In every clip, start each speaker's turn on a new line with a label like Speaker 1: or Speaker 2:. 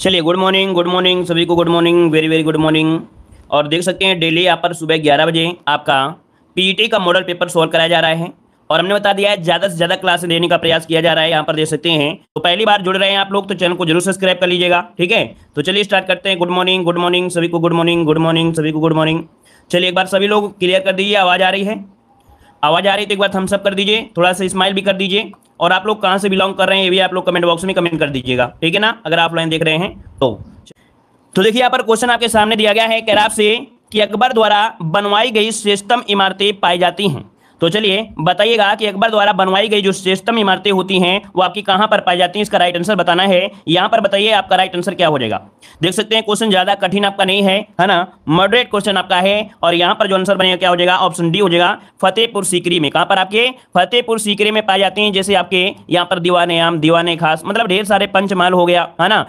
Speaker 1: चलिए good morning good morning सभी को good morning very very good morning और देख सकते हैं डेली यहाँ पर सुबह ग्यारह बजे आपका पीईटी e का मॉडल पेपर सॉल्व कराया जा रहा है और हमने बता दिया है ज़्यादा से ज़्यादा क्लास देने का प्रयास किया जा रहा है यहाँ पर देख सकते हैं तो पहली बार जुड़ रहे हैं आप लोग तो चैनल को जरूर सब्सक्राइब कर लीजिएगा ठीक है तो चलिए स्टार्ट करते हैं गुड मॉर्निंग गुड मॉर्निंग सभी को गुड मॉर्निंग गुड मॉर्निंग सभी को गुड मॉर्निंग चलिए एक बार सभी लोग क्लियर कर दीजिए आवाज़ आ रही है आवाज़ आ रही है तो एक बार थम्सअप कर दीजिए थोड़ा सा स्माइल भी कर दीजिए और आप लोग कहाँ से बिलोंग कर रहे हैं ये भी आप लोग कमेंट बॉक्स में कमेंट कर दीजिएगा ठीक है ना अगर आप लाइन देख रहे हैं तो तो देखिए यहाँ पर क्वेश्चन आपके सामने दिया गया है कैराब से कि अकबर द्वारा बनवाई गई श्रेष्ठतम इमारतें पाई जाती हैं तो चलिए बताइएगा कि अकबर द्वारा बनवाई गई जो श्रेष्ठतम इमारतें होती हैं वो आपकी कहां पर पाई जाती हैं इसका राइट आंसर बताना है यहाँ पर बताइए आपका राइट आंसर क्या हो जाएगा देख सकते हैं क्वेश्चन ज़्यादा कठिन आपका नहीं है है ना मॉडरेट क्वेश्चन आपका है और यहाँ पर जो आंसर बनेगा क्या हो जाएगा ऑप्शन डी हो जाएगा फतेहपुर सीकरी में कहाँ पर आपके फतेहपुर सीकरी में पाई जाती हैं जैसे आपके यहाँ पर दीवाने आम दीवाने खास मतलब ढेर सारे पंचमहल हो गया है ना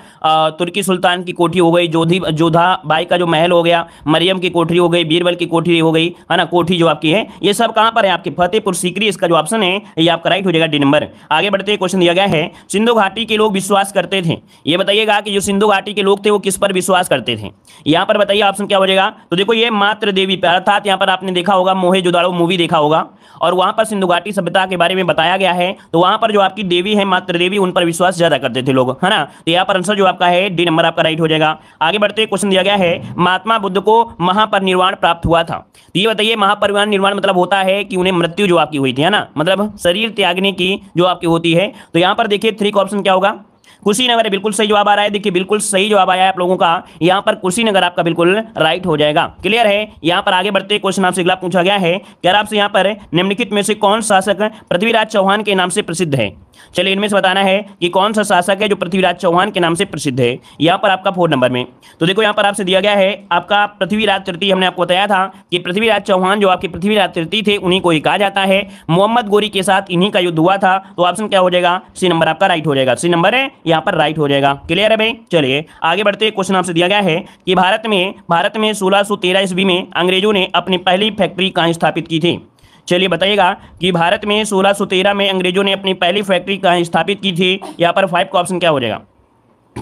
Speaker 1: तुर्की सुल्तान की कोठी हो गई जोधी जोधा बाई का जो महल हो गया मरियम की कोठरी हो गई बीरबल की कोठरी हो गई है ना कोठी जो आपकी है ये सब कहाँ पर है आपके फतेहपुर सीकरी इसका जो ऑप्शन है ये आपका राइट हो जाएगा डी नंबर आगे बढ़ते हैं क्वेश्चन दिया गया है सिंधु घाटी के लोग विश्वास करते थे ये बताइएगा कि जो सिंधु घाटी के लोग थे वो किस पर विश्वास करते थे यहाँ पर बताइए ऑप्शन क्या हो जाएगा तो देखो ये मात्र देवी पर अर्थात यहाँ पर आपने देखा होगा मोहे जुदाड़ो मूवी देखा होगा और वहाँ पर सिंधु घाटी सभ्यता के बारे में बताया गया है तो वहाँ पर जो आपकी देवी है मातृ देवी उन पर विश्वास ज्यादा करते थे लोग है ना तो यहाँ पर आंसर जो आपका है डी नंबर आपका राइट हो जाएगा आगे बढ़ते क्वेश्चन दिया गया है महात्मा बुद्ध को महापरिनिर्वाण प्राप्त हुआ था तो ये बताइए महापरिवार निर्माण मतलब होता है कि उन्हें यानी मृत्यु जो आपकी हुई थी है ना मतलब शरीर त्यागने की जो आपकी होती है तो यहां पर देखिए थ्री का ऑप्शन क्या होगा कुशीनगर है बिल्कुल सही जवाब आ रहा है देखिए बिल्कुल सही जवाब आया है आप लोगों का यहाँ पर कुशीनगर आपका बिल्कुल राइट हो जाएगा क्लियर है यहाँ पर आगे बढ़ते क्वेश्चन आपसे अगला पूछा गया है क्या आपसे यहाँ पर निम्नलिखित में से कौन शासक पृथ्वीराज चौहान के नाम से प्रसिद्ध है चलिए इनमें से बताना है कि कौन सा शासक है जो पृथ्वीराज चौहान के नाम से प्रसिद्ध है यहाँ पर आपका फोर नंबर में तो देखो यहाँ पर आपसे दिया गया है आपका पृथ्वीराज तृतीय हमने आपको बताया था कि पृथ्वीराज चौहान जो आपके पृथ्वीराज तृतीय थे उन्हीं को ही कहा जाता है मोहम्मद गोरी के साथ इन्हीं का युद्ध हुआ था तो ऑप्शन क्या हो जाएगा सी नंबर आपका राइट हो जाएगा सी नंबर है यहाँ पर राइट हो जाएगा क्लियर है भाई चलिए आगे बढ़ते हुए क्वेश्चन आपसे दिया गया है कि भारत में भारत में सोलह सौ ईस्वी में अंग्रेजों ने अपनी पहली फैक्ट्री कहाँ स्थापित की थी चलिए बताइएगा कि भारत में सोलह 1613 में अंग्रेजों ने अपनी पहली फैक्ट्री कहाँ स्थापित की थी यहाँ पर फाइव का ऑप्शन क्या हो जाएगा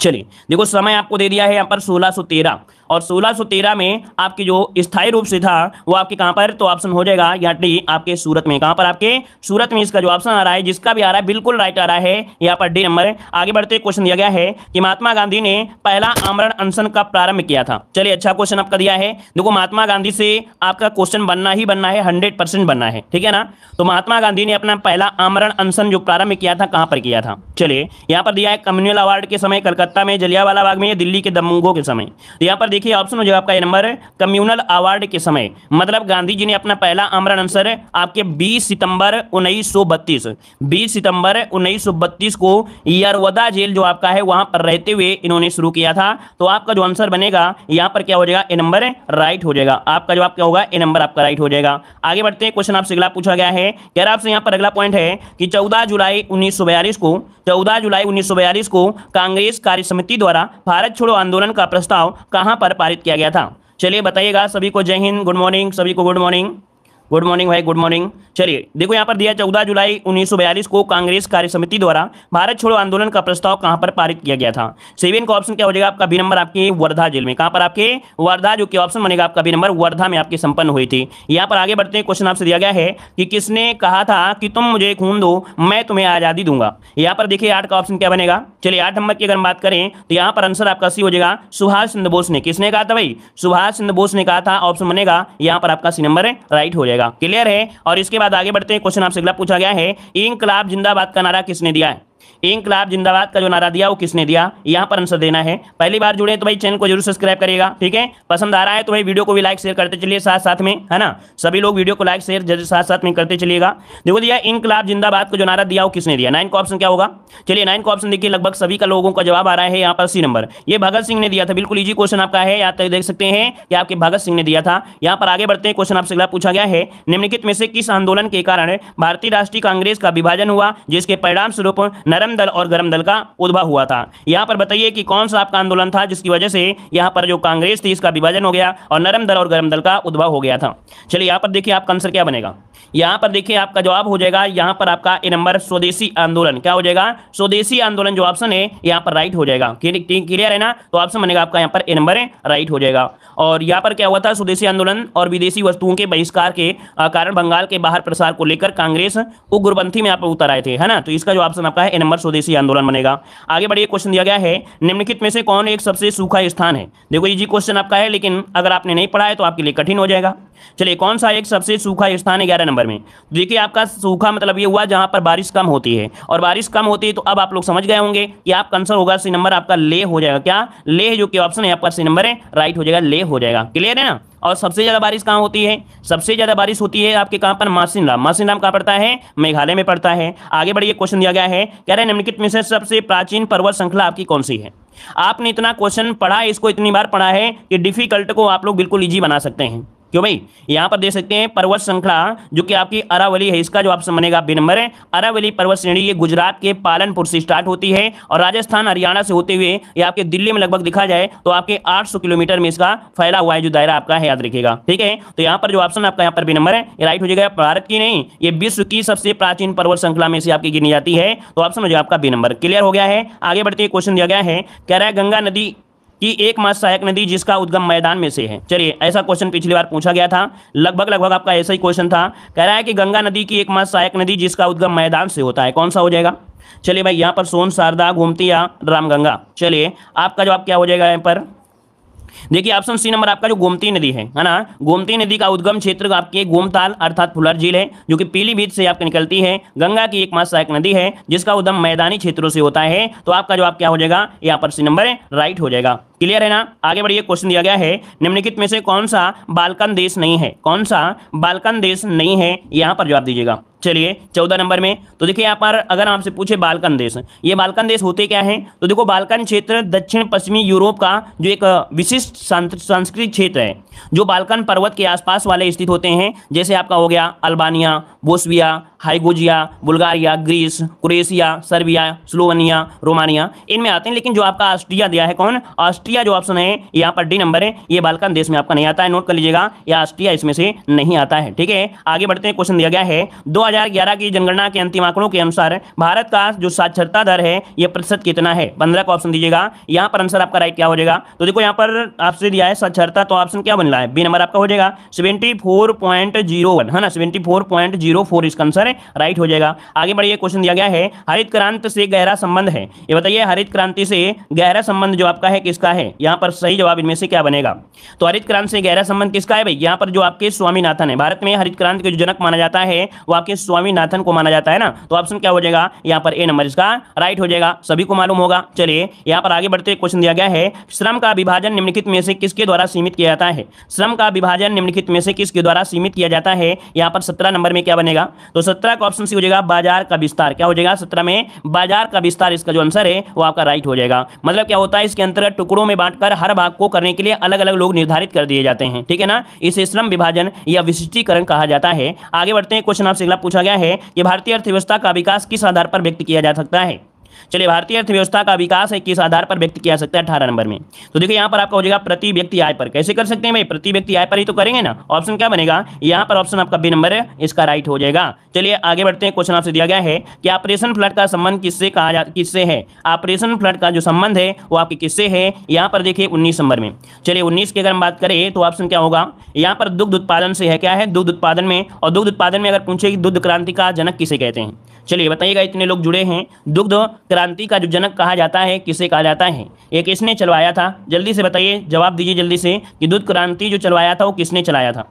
Speaker 1: चलिए देखो समय आपको दे दिया है यहाँ पर 1613 और 1613 में आपके जो स्थायी रूप से था वो आपके कहां पर तो ऑप्शन हो जाएगा या डी आपके सूरत में कहां पर आपके सूरत में इसका जो ऑप्शन आ रहा है जिसका भी आ रहा है बिल्कुल राइट आ रहा है यहाँ पर डी नंबर आगे बढ़ते क्वेश्चन दिया गया है कि महात्मा गांधी ने पहला आमरण अनशन का प्रारंभ किया था चलिए अच्छा क्वेश्चन आपका दिया है देखो महात्मा गांधी से आपका क्वेश्चन बनना ही बनना है हंड्रेड बनना है ठीक है ना तो महात्मा गांधी ने अपना पहला आमरण अनशन जो प्रारंभ किया था कहां पर किया था चलिए यहाँ पर दिया है कम्युनल अवार्ड के समय कलकत्ता में जलियावाला बाग में दिल्ली के दमुगो के समय तो यहाँ पर देखिए ऑप्शन हो जाएगा आपका नंबर है कम्युनल अवार्ड के समय मतलब गांधी जी ने अपना पहला आमरण आंसर आपके 20 सितंबर 1932 20 सितंबर 1932 को यरवदा जेल जो आपका है वहां पर रहते हुए इन्होंने शुरू किया था तो आपका जो आंसर बनेगा यहां पर क्या हो जाएगा ए नंबर राइट हो जाएगा आपका जवाब क्या होगा ए नंबर आपका राइट हो जाएगा आगे बढ़ते हैं क्वेश्चन आपसे अगला पूछा गया है कह रहा आपसे यहाँ पर अगला पॉइंट है कि चौदह जुलाई उन्नीस को चौदह जुलाई उन्नीस को कांग्रेस कार्य समिति द्वारा भारत छोड़ो आंदोलन का प्रस्ताव कहां पर पर पारित किया गया था चलिए बताइएगा सभी को जय हिंद गुड मॉर्निंग सभी को गुड मॉर्निंग गुड मॉर्निंग भाई गुड मॉर्निंग चलिए देखो यहाँ पर दिया चौदह जुलाई 1942 को कांग्रेस कार्य समिति द्वारा भारत छोड़ो आंदोलन का प्रस्ताव कहाँ पर पारित किया गया था सेवन का ऑप्शन क्या हो जाएगा आपका बी नंबर आपके वर्धा जेल में कहाँ पर आपके वर्धा जो कि ऑप्शन बनेगा आपका बी नंबर वर्धा में आपकी संपन्न हुई थी यहाँ पर आगे बढ़ते हैं क्वेश्चन आपसे दिया गया है कि किसने कहा था कि तुम मुझे खून दो मैं तुम्हें आज़ादी दूंगा यहाँ पर देखिए आठ का ऑप्शन क्या बनेगा चलिए आठ नंबर की अगर बात करें तो यहाँ पर आंसर आपका सी हो जाएगा सुभाष चंद्र बोस ने किसने कहा था भाई सुभाष चंद्र बोस ने कहा था ऑप्शन बनेगा यहाँ पर आपका सी नंबर राइट हो जाएगा जाएगा क्लियर है और इसके बाद आगे बढ़ते हैं क्वेश्चन आपसे अगला पूछा गया है इंकलाब जिंदाबाद का नारा किसने दिया है इंकलाब जिंदाबाद का जो नारा दिया वो किसने दिया यहाँ पर आंसर देना है पहली बार जुड़े तो भाई चैनल को जरूर सब्सक्राइब करेगा ठीक है पसंद आ रहा है तो भाई वीडियो को भी लाइक शेयर करते चलिए साथ साथ में है ना सभी लोग वीडियो को लाइक शेयर साथ साथ में करते चलिएगा देखो दिया इंकलाब जिंदाबाद को जो नारा दिया वो किसने दिया नाइन का ऑप्शन क्या होगा चलिए नाइन का ऑप्शन देखिए लगभग सभी का लोगों का जवाब आ रहा है यहाँ पर सी नंबर ये भगत सिंह ने दिया था बिल्कुल ईजी क्वेश्चन आपका है यहाँ तक तो देख सकते हैं कि आपके भगत सिंह ने दिया था यहाँ पर आगे बढ़ते हैं क्वेश्चन आपसे अगला पूछा गया है निम्नलिखित में से किस आंदोलन के कारण भारतीय राष्ट्रीय कांग्रेस का विभाजन हुआ जिसके परिणाम स्वरूप नरम गर्म दल और गरम दल का उद्भव हुआ था यहाँ पर बताइए कि कौन सा आपका आंदोलन था जिसकी वजह से यहाँ पर जो कांग्रेस थी इसका विभाजन हो गया और नरम दल और गरम दल का उद्भव हो गया था चलिए यहाँ पर देखिए आपका आंसर क्या बनेगा यहाँ पर देखिए आपका जवाब हो जाएगा यहाँ पर आपका ए नंबर स्वदेशी आंदोलन क्या हो जाएगा स्वदेशी आंदोलन जो ऑप्शन है यहाँ पर राइट हो जाएगा क्लियर है ना तो ऑप्शन बनेगा आपका यहाँ पर ए नंबर राइट हो जाएगा और यहाँ पर क्या हुआ था स्वदेशी आंदोलन और विदेशी वस्तुओं के बहिष्कार के कारण बंगाल के बाहर प्रसार को लेकर कांग्रेस उग्रपंथी में आप उतर आए थे है ना तो इसका जो ऑप्शन आपका है ए नंबर हर स्वदेशी आंदोलन बनेगा आगे बढ़िए क्वेश्चन दिया गया है निम्नलिखित में से कौन एक सबसे सूखा स्थान है देखो जी क्वेश्चन आपका है लेकिन अगर आपने नहीं पढ़ा है तो आपके लिए कठिन हो जाएगा चलिए कौन सा एक सबसे सूखा स्थान है ग्यारह नंबर में तो देखिए आपका सूखा मतलब ये हुआ जहां पर बारिश कम होती है और बारिश कम होती है तो अब आप लोग समझ गए होंगे कि आप कंसर होगा सी नंबर आपका ले हो जाएगा क्या ले जो कि ऑप्शन है आपका सी नंबर है राइट हो जाएगा ले हो जाएगा क्लियर है ना और सबसे ज़्यादा बारिश कहाँ होती है सबसे ज़्यादा बारिश होती है आपके कहाँ पर मासिनराम मासिनराम कहाँ पड़ता है मेघालय में पड़ता है आगे बढ़िए क्वेश्चन दिया गया है कह रहे हैं निम्नलिखित में से सबसे प्राचीन पर्वत श्रृंखला आपकी कौन सी है आपने इतना क्वेश्चन पढ़ा है इसको इतनी बार पढ़ा है कि डिफिकल्ट को आप लोग बिल्कुल ईजी बना सकते हैं क्यों भाई यहाँ पर देख सकते हैं पर्वत श्रृंखला जो कि आपकी अरावली है इसका जो ऑप्शन बनेगा बी नंबर है अरावली पर्वत श्रेणी ये गुजरात के पालनपुर से स्टार्ट होती है और राजस्थान हरियाणा से होते हुए ये आपके दिल्ली में लगभग दिखा जाए तो आपके 800 किलोमीटर में इसका फैला हुआ है जो दायरा आपका है याद रखेगा ठीक है तो यहाँ पर जो ऑप्शन आपका यहाँ पर बी नंबर है राइट हो जाएगा भारत की नहीं ये विश्व की सबसे प्राचीन पर्वत श्रृंखला में से आपकी गिनी जाती है तो ऑप्शन हो जाएगा आपका बी नंबर क्लियर हो गया है आगे बढ़ते क्वेश्चन दिया गया है कह रहा है गंगा नदी कि एक मास सहायक नदी जिसका उद्गम मैदान में से है चलिए ऐसा क्वेश्चन पिछली बार पूछा गया था लगभग लगभग आपका ऐसा ही क्वेश्चन था कह रहा है कि गंगा नदी की एक मास सहायक नदी जिसका उद्गम मैदान से होता है कौन सा हो जाएगा चलिए भाई यहाँ पर सोन शारदा गोमती या रामगंगा चलिए आपका जवाब क्या हो जाएगा यहाँ पर देखिए ऑप्शन सी नंबर आपका जो गोमती नदी है है ना गोमती नदी का उद्गम क्षेत्र आपके गोमताल अर्थात फुलर झील है जो कि पीलीभीत से आपकी निकलती है गंगा की एक सहायक नदी है जिसका उद्गम मैदानी क्षेत्रों से होता है तो आपका जवाब क्या हो जाएगा यहाँ पर सी नंबर राइट हो जाएगा क्लियर है ना आगे बढ़िए क्वेश्चन दिया गया है निम्नलिखित में से कौन सा बालकन देश नहीं है कौन सा बालकन देश नहीं है यहाँ पर जवाब दीजिएगा चलिए चौदह नंबर में तो देखिए यहाँ पर अगर आपसे पूछे बालकन देश ये बालकन देश होते क्या हैं तो देखो बालकन क्षेत्र दक्षिण पश्चिमी यूरोप का जो एक विशिष्ट सांस्कृतिक क्षेत्र है जो बालकन पर्वत के आसपास वाले स्थित होते हैं जैसे आपका हो गया अल्बानिया बोस्विया हाइगोजिया Bulgaria Greece Croatia Serbia Slovenia Romania इनमें आते हैं लेकिन जो आपका ऑस्ट्रिया दिया है कौन ऑस्ट्रिया जो ऑप्शन है यहाँ पर डी नंबर है ये बालकान देश में आपका नहीं आता है नोट कर लीजिएगा यह ऑस्ट्रिया इसमें से नहीं आता है ठीक है आगे बढ़ते हैं क्वेश्चन दिया गया है दो की जनगणना के अंतिम आंकड़ों के अनुसार भारत का जो साक्षरता दर है यह प्रतिशत कितना है पंद्रह का ऑप्शन दीजिएगा यहाँ पर आंसर आपका राइट क्या हो जाएगा तो देखो यहाँ पर आपसे दिया है साक्षरता तो ऑप्शन क्या बन रहा है बी नंबर आपका हो जाएगा सेवेंटी है ना सेवेंटी इसका आंसर आंसर राइट हो जाएगा आगे बढ़िया क्वेश्चन दिया गया है हरित क्रांति से गहरा संबंध है ये बताइए हरित क्रांति से गहरा संबंध जो आपका है किसका है यहाँ पर सही जवाब इनमें से क्या बनेगा तो हरित क्रांति से गहरा संबंध किसका है भाई यहाँ पर जो आपके स्वामीनाथन है भारत में हरित क्रांति के जो जनक माना जाता है वो आपके स्वामीनाथन को माना जाता है ना तो ऑप्शन क्या हो जाएगा यहाँ पर ए नंबर इसका राइट हो जाएगा सभी को मालूम होगा चलिए यहाँ पर आगे बढ़ते क्वेश्चन दिया गया है श्रम का विभाजन निम्नलिखित में से किसके द्वारा सीमित किया जाता है श्रम का विभाजन निम्नलिखित में से किसके द्वारा सीमित किया जाता है यहाँ पर सत्रह नंबर में क्या बनेगा तो सत्रह का ऑप्शन सी हो जाएगा बाजार का विस्तार क्या हो जाएगा सत्रह में बाजार का विस्तार इसका जो आंसर है वो आपका राइट हो जाएगा मतलब क्या होता है इसके अंतर्गत टुकड़ों में बांटकर हर भाग को करने के लिए अलग अलग लोग निर्धारित कर दिए जाते हैं ठीक है ना इसे श्रम विभाजन या विशिष्टीकरण कहा जाता है आगे बढ़ते हैं क्वेश्चन आपसे अगला पूछा गया है कि भारतीय अर्थव्यवस्था का विकास किस आधार पर व्यक्त किया जा सकता है चलिए भारतीय अर्थव्यवस्था का विकास है किस आधार पर व्यक्त किया सकता है अठारह नंबर में तो देखिए यहाँ पर आपका हो जाएगा प्रति व्यक्ति आय पर कैसे कर सकते हैं भाई प्रति व्यक्ति आय पर ही तो करेंगे ना ऑप्शन क्या बनेगा यहाँ पर ऑप्शन आपका बी नंबर है इसका राइट हो जाएगा चलिए आगे बढ़ते हैं क्वेश्चन आपसे दिया गया है कि ऑपरेशन फ्लड का संबंध किससे कहा जा किससे है ऑपरेशन फ्लड का जो संबंध है वो आपके किससे है यहाँ पर देखिए उन्नीस नंबर में चलिए उन्नीस की अगर हम बात करें तो ऑप्शन क्या होगा यहाँ पर दुग्ध उत्पादन से है क्या है दुग्ध उत्पादन में और दुग्ध उत्पादन में अगर पूछे कि दुग्ध क्रांति का जनक किसे कहते हैं चलिए बताइएगा इतने लोग जुड़े हैं दुग्ध क्रांति का जो जनक कहा जाता है किसे कहा जाता है ये किसने चलवाया था जल्दी से बताइए जवाब दीजिए जल्दी से कि दुग्ध क्रांति जो चलवाया था वो किसने चलाया था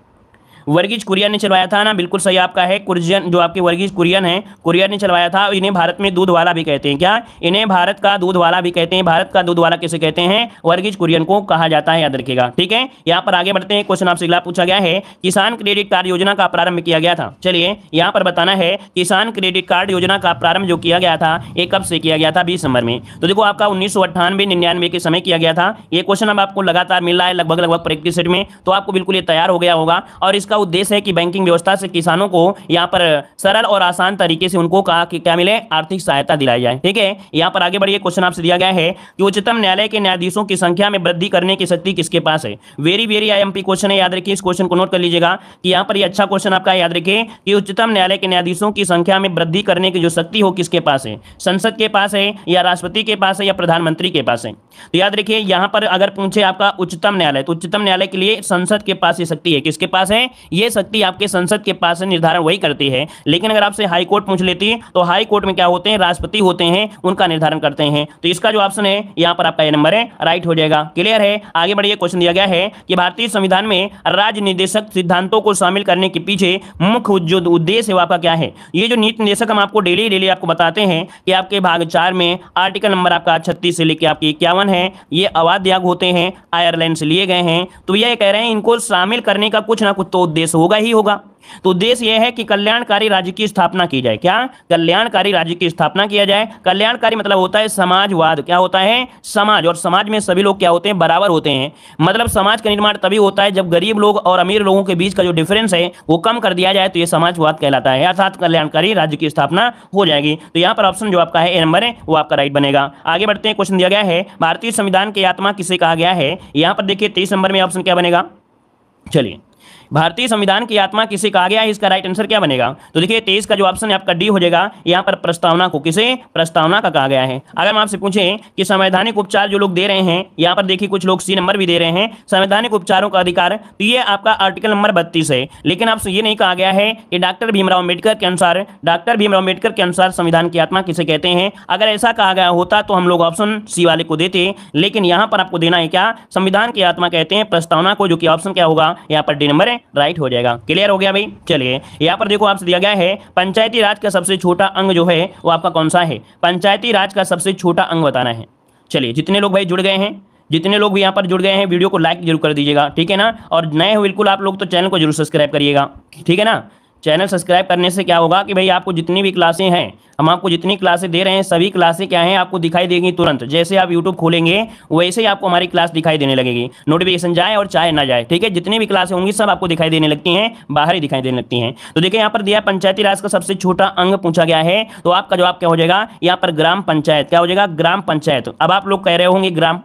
Speaker 1: वर्गीज कुरियन ने चलवाया था ना बिल्कुल सही आपका है कुरियन जो आपके वर्गीज कुरियन है कुरियन ने चलवाया था इन्हें भारत में दूध वाला भी कहते हैं क्या इन्हें भारत का दूध वाला भी कहते हैं भारत का दूध वाला किसे कहते हैं वर्गीज कुरियन को कहा जाता है याद रखेगा ठीक है यहाँ पर आगे बढ़ते हैं क्वेश्चन आपसे अगला पूछा गया है किसान क्रेडिट कार्ड योजना का प्रारंभ किया गया था चलिए यहाँ पर बताना है किसान क्रेडिट कार्ड योजना का प्रारंभ जो किया गया था ये कब से किया गया था बीस नंबर में तो देखो आपका उन्नीस सौ अट्ठानवे निन्यानवे के समय किया गया था ये क्वेश्चन अब आपको लगातार मिल रहा है लगभग लगभग प्रैक्टिस सेट में तो आपको बिल्कुल ये तैयार हो गया होगा और इसका इसका उद्देश्य है कि बैंकिंग व्यवस्था से किसानों को यहाँ पर सरल और आसान तरीके से उनको कहा कि क्या मिले आर्थिक सहायता दिलाई जाए ठीक है यहाँ पर आगे बढ़िए क्वेश्चन आपसे दिया गया है कि उच्चतम न्यायालय के न्यायाधीशों की संख्या में वृद्धि करने की शक्ति किसके पास है वेरी वेरी आई क्वेश्चन है याद रखिए इस क्वेश्चन को नोट कर लीजिएगा कि यहाँ पर अच्छा क्वेश्चन आपका याद रखिए कि उच्चतम न्यायालय के न्यायाधीशों की संख्या में वृद्धि करने की जो शक्ति हो किसके पास है संसद के पास है या राष्ट्रपति के पास है या प्रधानमंत्री के पास है तो याद रखिए यहाँ पर अगर पूछे आपका उच्चतम न्यायालय तो उच्चतम न्यायालय के लिए संसद के पास ये शक्ति है किसके पास है ये शक्ति आपके संसद के पास निर्धारण वही करती है लेकिन अगर आपसे हाईकोर्ट पूछ लेती तो हाईकोर्ट में क्या होते हैं राष्ट्रपति होते हैं उनका निर्धारण करते हैं तो इसका जो ऑप्शन है यहाँ पर आपका नंबर है राइट हो जाएगा क्लियर है आगे बढ़िए क्वेश्चन दिया गया है कि भारतीय संविधान में राज्य निदेशक सिद्धांतों को शामिल करने के पीछे मुख्य उद्देश्य है आपका क्या है ये जो नीति निदेशक हम आपको डेली डेली आपको बताते हैं कि आपके भाग चार में आर्टिकल नंबर आपका छत्तीस से लेकर आपके इक्यावन है ये अवाध्याग होते हैं आयरलैंड से लिए गए हैं तो यह कह रहे हैं इनको शामिल करने का कुछ ना कुछ तो उद्देश्य होगा ही होगा तो उद्देश्य यह है कि कल्याणकारी राज्य की स्थापना की जाए क्या कल्याणकारी राज्य की स्थापना किया जाए कल्याणकारी मतलब होता है समाजवाद क्या होता है समाज और समाज में सभी लोग क्या होते हैं बराबर होते हैं मतलब समाज का निर्माण तभी होता है जब गरीब लोग और अमीर लोगों के बीच का जो डिफरेंस है वो कम कर दिया जाए तो यह समाजवाद कहलाता है अर्थात कल्याणकारी राज्य की स्थापना हो जाएगी तो यहां पर ऑप्शन जो आपका है ए नंबर है वो आपका राइट बनेगा आगे बढ़ते हैं क्वेश्चन दिया गया है भारतीय संविधान की आत्मा किसे कहा गया है यहां पर देखिए तेईस नंबर में ऑप्शन क्या बनेगा चलिए भारतीय संविधान की आत्मा किसे कहा गया है इसका राइट आंसर क्या बनेगा तो देखिए तेईस का जो ऑप्शन है आपका डी हो जाएगा यहाँ पर प्रस्तावना को किसे प्रस्तावना का कहा गया है अगर हम आपसे पूछें कि संवैधानिक उपचार जो लोग दे रहे हैं यहाँ पर देखिए कुछ लोग सी नंबर भी दे रहे हैं संवैधानिक उपचारों का अधिकार तो ये आपका आर्टिकल नंबर बत्तीस है लेकिन आपसे ये नहीं कहा गया है कि डॉक्टर भीमराव अम्बेडकर के अनुसार डॉक्टर भीमराव अम्बेडकर के अनुसार संविधान की आत्मा किसे कहते हैं अगर ऐसा कहा गया होता तो हम लोग ऑप्शन सी वाले को देते लेकिन यहाँ पर आपको देना है क्या संविधान की आत्मा कहते हैं प्रस्तावना को जो कि ऑप्शन क्या होगा यहाँ पर डी नंबर राइट हो जाएगा क्लियर हो गया भाई चलिए यहाँ पर देखो आपसे दिया गया है पंचायती राज का सबसे छोटा अंग जो है वो आपका कौन सा है पंचायती राज का सबसे छोटा अंग बताना है चलिए जितने लोग भाई जुड़ गए हैं जितने लोग भी यहाँ पर जुड़ गए हैं वीडियो को लाइक जरूर कर दीजिएगा ठीक है ना और नए हो बिल्कुल आप लोग तो चैनल को जरूर सब्सक्राइब करिएगा ठीक है ना चैनल सब्सक्राइब करने से क्या होगा कि भाई आपको जितनी भी क्लासें हैं हम आपको जितनी क्लासें दे रहे हैं सभी क्लासें क्या हैं आपको दिखाई देगी तुरंत जैसे आप यूट्यूब खोलेंगे वैसे ही आपको हमारी क्लास दिखाई देने लगेगी नोटिफिकेशन जाए और चाहे ना जाए ठीक है जितनी भी क्लासें होंगी सब आपको दिखाई देने लगती हैं बाहर ही दिखाई देने लगती हैं तो देखिए यहाँ पर दिया पंचायती राज का सबसे छोटा अंग पूछा गया है तो आपका जवाब क्या हो जाएगा यहाँ पर ग्राम पंचायत क्या हो जाएगा ग्राम पंचायत अब आप लोग कह रहे होंगे ग्राम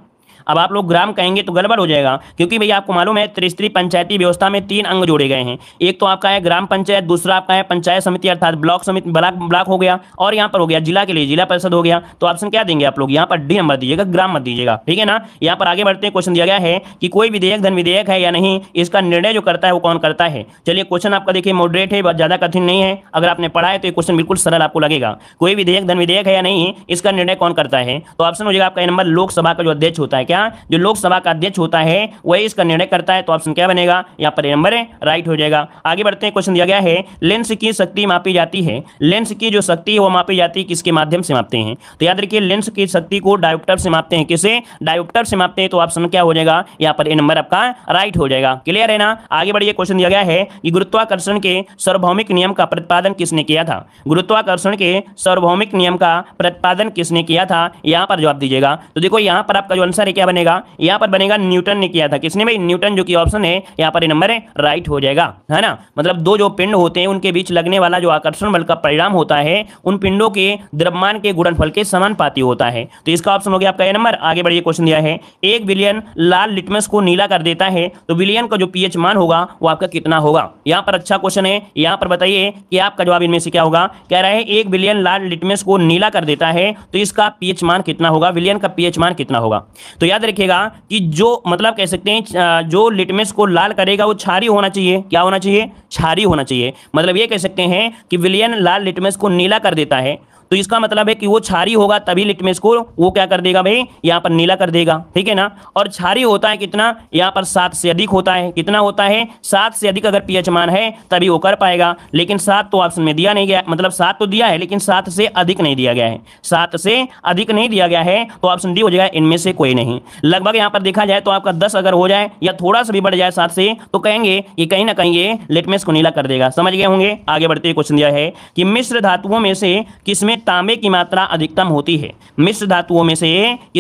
Speaker 1: अब आप लोग ग्राम कहेंगे तो गड़बड़ हो जाएगा क्योंकि भैया आपको मालूम है त्रिस्तरीय पंचायती व्यवस्था में तीन अंग जोड़े गए हैं एक तो आपका है ग्राम पंचायत दूसरा आपका है पंचायत समिति अर्थात ब्लॉक समिति ब्लॉक ब्लॉक हो गया और यहाँ पर हो गया जिला के लिए जिला परिषद हो गया तो ऑप्शन क्या देंगे आप लोग यहाँ पर डी नंबर दीजिएगा ग्राम मत दीजिएगा ठीक है ना यहाँ पर आगे बढ़ते हैं क्वेश्चन दिया गया है कि कोई विधेयक धन विधेयक है या नहीं इसका निर्णय जो करता है वो कौन करता है चलिए क्वेश्चन आपका देखिए मॉडरेट है ज्यादा कठिन नहीं है अगर आपने पढ़ा है तो ये क्वेश्चन बिल्कुल सरल आपको लगेगा कोई विधेयक धन विधेयक है या नहीं इसका निर्णय कौन करता है तो ऑप्शन हो जाएगा आपका नंबर लोकसभा का जो अध्यक्ष होता है क्या जो लोकसभा का अध्यक्ष होता है वही इसका निर्णय करता है तो ऑप्शन क्या बनेगा यहाँ पर नंबर है राइट हो जाएगा आगे बढ़ते हैं क्वेश्चन दिया गया है लेंस की शक्ति मापी जाती है लेंस की जो शक्ति है वो मापी जाती है किसके माध्यम से मापते हैं तो याद रखिए लेंस की शक्ति को डायोप्टर से मापते हैं किसे डायोप्टर से मापते हैं तो ऑप्शन क्या हो जाएगा यहाँ पर नंबर आपका राइट हो जाएगा क्लियर है ना आगे बढ़िए क्वेश्चन दिया गया है कि गुरुत्वाकर्षण के सार्वभौमिक नियम का प्रतिपादन किसने किया था गुरुत्वाकर्षण के सार्वभौमिक नियम का प्रतिपादन किसने किया था यहाँ पर जवाब दीजिएगा तो देखो यहाँ पर आपका जो आंसर है क्या बनेगा यहाँ पर बनेगा न्यूटन ने किया था किसने भाई न्यूटन जो कि ऑप्शन है यहाँ पर नंबर है राइट हो जाएगा है ना मतलब दो जो पिंड होते हैं उनके बीच लगने वाला जो आकर्षण बल का परिणाम होता है उन पिंडों के द्रव्यमान के गुणन के समान होता है तो इसका ऑप्शन हो गया आपका नंबर आगे बढ़िए क्वेश्चन दिया है एक विलियन लाल लिटमस को नीला कर देता है तो विलियन का जो पीएच मान होगा वो आपका कितना होगा यहाँ पर अच्छा क्वेश्चन है यहाँ पर बताइए कि आपका जवाब इनमें से क्या होगा कह रहा है एक विलियन लाल लिटमस को नीला कर देता है तो इसका पीएच मान कितना होगा विलियन का पीएच मान कितना होगा तो याद रखिएगा कि जो मतलब कह सकते हैं जो लिटमस को लाल करेगा वो छारी होना चाहिए क्या होना चाहिए छारी होना चाहिए मतलब ये कह सकते हैं कि विलियन लाल लिटमस को नीला कर देता है तो इसका मतलब है कि वो छारी होगा तभी लिटमेस को वो क्या कर देगा भाई यहाँ पर नीला कर देगा ठीक है ना और छारी होता है कितना यहाँ पर सात से अधिक होता है कितना होता है सात से अधिक अगर पीएच मान है तभी वो कर पाएगा लेकिन सात तो ऑप्शन में दिया नहीं गया मतलब सात तो दिया है लेकिन सात से अधिक नहीं दिया गया है सात से अधिक नहीं दिया गया है तो ऑप्शन डी हो जाएगा इनमें से कोई नहीं लगभग यहाँ पर देखा जाए तो आपका दस अगर हो जाए या थोड़ा सा भी बढ़ जाए सात से तो कहेंगे कि कहीं ना कहीं ये लिटमेस को नीला कर देगा समझ गए होंगे आगे बढ़ते क्वेश्चन दिया है कि मिश्र धातुओं में से किसमें तांबे की मात्रा अधिकतम होती है मिश्र धातुओं में से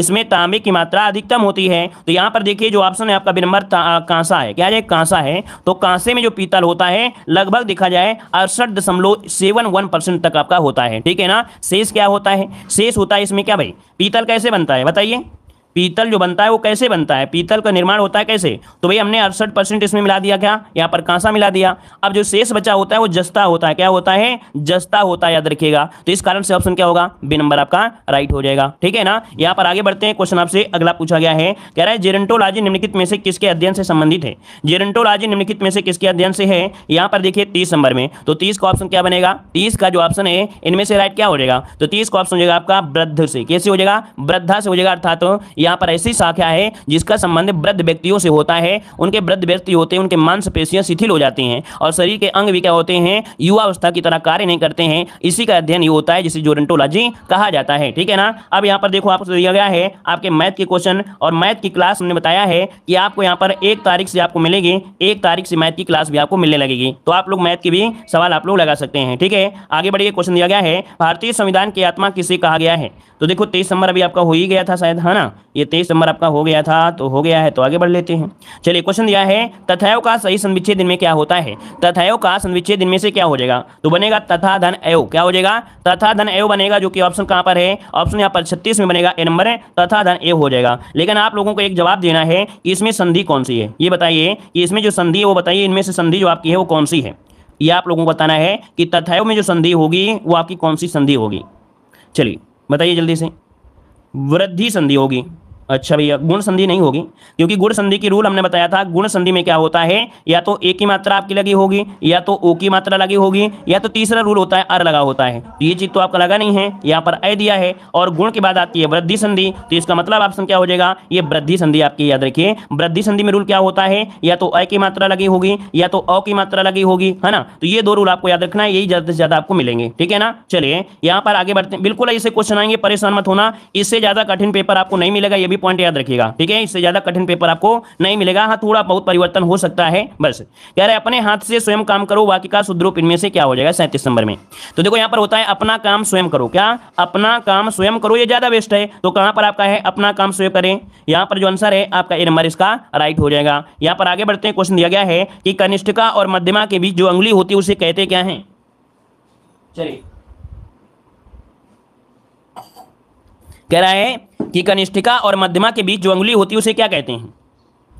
Speaker 1: इसमें तांबे की मात्रा अधिकतम होती है तो यहां पर देखिए जो ऑप्शन है आपका नंबर कांसा है क्या कांसा है तो कांसे में जो पीतल होता है लगभग देखा जाए अड़सठ दशमलव सेवन वन परसेंट तक आपका होता है ठीक है ना शेष क्या होता है शेष होता है इसमें क्या भाई पीतल कैसे बनता है बताइए पीतल जो बनता है वो कैसे बनता है पीतल का निर्माण होता है कैसे तो भाई हमने अड़सठ परसेंट इसमें मिला दिया क्या यहाँ पर कांसा मिला दिया अब जो शेष बचा होता है वो जस्ता होता है क्या होता है जस्ता होता है याद रखिएगा तो इस कारण से ऑप्शन क्या होगा बी नंबर आपका राइट हो जाएगा ठीक है ना यहाँ पर आगे बढ़ते हैं क्वेश्चन आपसे अगला पूछा गया है कह रहा है जेरेंटोलॉजी निम्नलिखित में से किसके अध्ययन से संबंधित है जेरेंटोलॉजी निम्नलिखित में से किसके अध्ययन से है यहाँ पर देखिए तीस नंबर में तो तीस का ऑप्शन क्या बनेगा तीस का जो ऑप्शन है इनमें से राइट क्या हो जाएगा तो तीस का ऑप्शन हो जाएगा आपका वृद्ध से कैसे हो जाएगा वृद्धा से हो जाएगा अर्थात यहाँ पर ऐसी शाखा है जिसका संबंध वृद्ध व्यक्तियों से होता है उनके वृद्ध व्यक्ति होते हैं उनके मांसपेशियाँ शिथिल हो जाती हैं और शरीर के अंग भी क्या होते हैं युवावस्था की तरह कार्य नहीं करते हैं इसी का अध्ययन ये होता है जिसे जोरेंटोलॉजी कहा जाता है ठीक है ना अब यहाँ पर देखो आपको तो दिया गया है आपके मैथ के क्वेश्चन और मैथ की क्लास हमने बताया है कि आपको यहाँ पर एक तारीख से आपको मिलेगी एक तारीख से मैथ की क्लास भी आपको मिलने लगेगी तो आप लोग मैथ की भी सवाल आप लोग लगा सकते हैं ठीक है आगे बढ़िए क्वेश्चन दिया गया है भारतीय संविधान की आत्मा किसे कहा गया है तो देखो तेईस नंबर अभी आपका हो ही गया था शायद है ना ये तेईस नंबर आपका हो गया था तो हो गया है तो आगे बढ़ लेते हैं चलिए क्वेश्चन दिया है तथायो का सही संविच्छेद दिन में क्या होता है तथायो का संविच्छेद दिन में से क्या हो जाएगा तो बनेगा तथा धन एव क्या हो जाएगा तथा धन एव बनेगा जो कि ऑप्शन कहाँ पर है ऑप्शन यहाँ पर छत्तीस में बनेगा ए नंबर है तथा धन एव हो जाएगा लेकिन आप लोगों को एक जवाब देना है कि इसमें संधि कौन सी है ये बताइए कि इसमें जो संधि है वो बताइए इनमें से संधि जो आपकी है वो कौन सी है ये आप लोगों को बताना है कि तथायो में जो संधि होगी वो आपकी कौन सी संधि होगी चलिए बताइए जल्दी से वृद्धि संधि होगी अच्छा भैया गुण संधि नहीं होगी क्योंकि गुण संधि की रूल हमने बताया था गुण संधि में क्या होता है या तो ए की मात्रा आपकी लगी होगी या तो ओ की मात्रा लगी होगी या तो तीसरा रूल होता है अर लगा होता है तो ये चीज़ तो आपका लगा नहीं है यहाँ पर अय दिया है और गुण के बाद आती है वृद्धि संधि तो इसका मतलब ऑप्शन क्या हो जाएगा ये वृद्धि संधि आपकी याद रखिए वृद्धि संधि में रूल क्या होता है या तो अय की मात्रा लगी होगी या तो अ की मात्रा लगी होगी है ना तो ये दो रूल आपको याद रखना है यही ज़्यादा से ज़्यादा आपको मिलेंगे ठीक है ना चलिए यहाँ पर आगे बढ़ते बिल्कुल ऐसे क्वेश्चन आएंगे परेशान मत होना इससे ज़्यादा कठिन पेपर आपको नहीं मिलेगा ये भी पॉइंट याद रखिएगा ठीक है इससे ज्यादा कठिन पेपर आपको नहीं मिलेगा हाँ थोड़ा बहुत परिवर्तन हो सकता है बस कह रहे अपने हाथ से स्वयं काम करो वाक्य का शुद्ध रूप इनमें से क्या हो जाएगा सैंतीस नंबर में तो देखो यहाँ पर होता है अपना काम स्वयं करो क्या अपना काम स्वयं करो ये ज्यादा बेस्ट है तो कहां पर आपका है अपना काम स्वयं करें यहाँ पर जो आंसर है आपका ए नंबर इसका राइट हो जाएगा यहाँ पर आगे बढ़ते हैं क्वेश्चन दिया गया है कि कनिष्ठिका और मध्यमा के बीच जो अंगुली होती है उसे कहते क्या है चलिए कह रहा है कि कनिष्ठिका और मध्यमा के बीच जो अंगुली होती है उसे क्या कहते हैं